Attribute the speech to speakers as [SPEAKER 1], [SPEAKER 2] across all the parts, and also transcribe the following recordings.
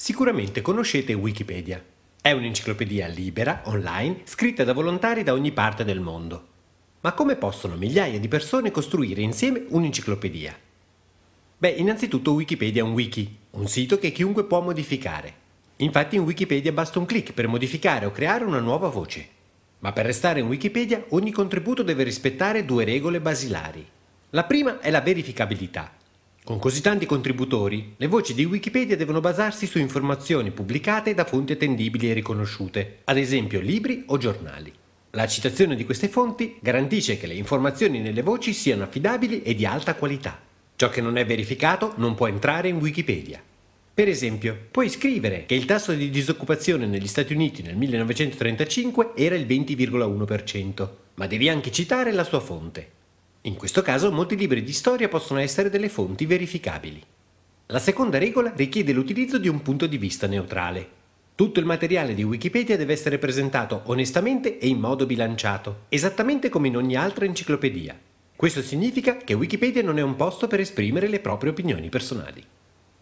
[SPEAKER 1] Sicuramente conoscete Wikipedia. È un'enciclopedia libera, online, scritta da volontari da ogni parte del mondo. Ma come possono migliaia di persone costruire insieme un'enciclopedia? Beh, innanzitutto Wikipedia è un wiki, un sito che chiunque può modificare. Infatti in Wikipedia basta un clic per modificare o creare una nuova voce. Ma per restare in Wikipedia ogni contributo deve rispettare due regole basilari. La prima è la verificabilità, con così tanti contributori, le voci di Wikipedia devono basarsi su informazioni pubblicate da fonti attendibili e riconosciute, ad esempio libri o giornali. La citazione di queste fonti garantisce che le informazioni nelle voci siano affidabili e di alta qualità. Ciò che non è verificato non può entrare in Wikipedia. Per esempio, puoi scrivere che il tasso di disoccupazione negli Stati Uniti nel 1935 era il 20,1%, ma devi anche citare la sua fonte, in questo caso molti libri di storia possono essere delle fonti verificabili. La seconda regola richiede l'utilizzo di un punto di vista neutrale. Tutto il materiale di Wikipedia deve essere presentato onestamente e in modo bilanciato, esattamente come in ogni altra enciclopedia. Questo significa che Wikipedia non è un posto per esprimere le proprie opinioni personali.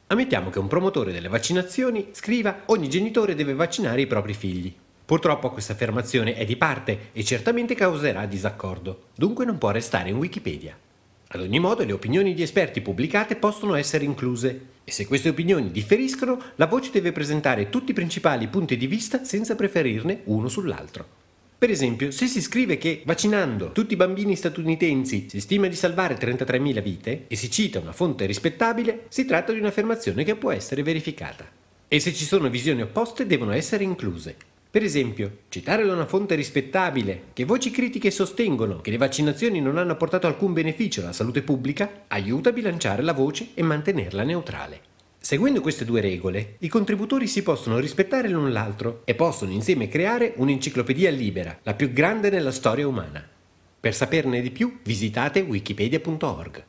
[SPEAKER 1] Ammettiamo che un promotore delle vaccinazioni scriva ogni genitore deve vaccinare i propri figli. Purtroppo questa affermazione è di parte e certamente causerà disaccordo, dunque non può restare in Wikipedia. Ad ogni modo, le opinioni di esperti pubblicate possono essere incluse e se queste opinioni differiscono, la voce deve presentare tutti i principali punti di vista senza preferirne uno sull'altro. Per esempio, se si scrive che vaccinando tutti i bambini statunitensi si stima di salvare 33.000 vite e si cita una fonte rispettabile, si tratta di un'affermazione che può essere verificata. E se ci sono visioni opposte devono essere incluse, per esempio, citare da una fonte rispettabile che voci critiche sostengono che le vaccinazioni non hanno portato alcun beneficio alla salute pubblica aiuta a bilanciare la voce e mantenerla neutrale. Seguendo queste due regole, i contributori si possono rispettare l'un l'altro e possono insieme creare un'enciclopedia libera, la più grande nella storia umana. Per saperne di più, visitate wikipedia.org.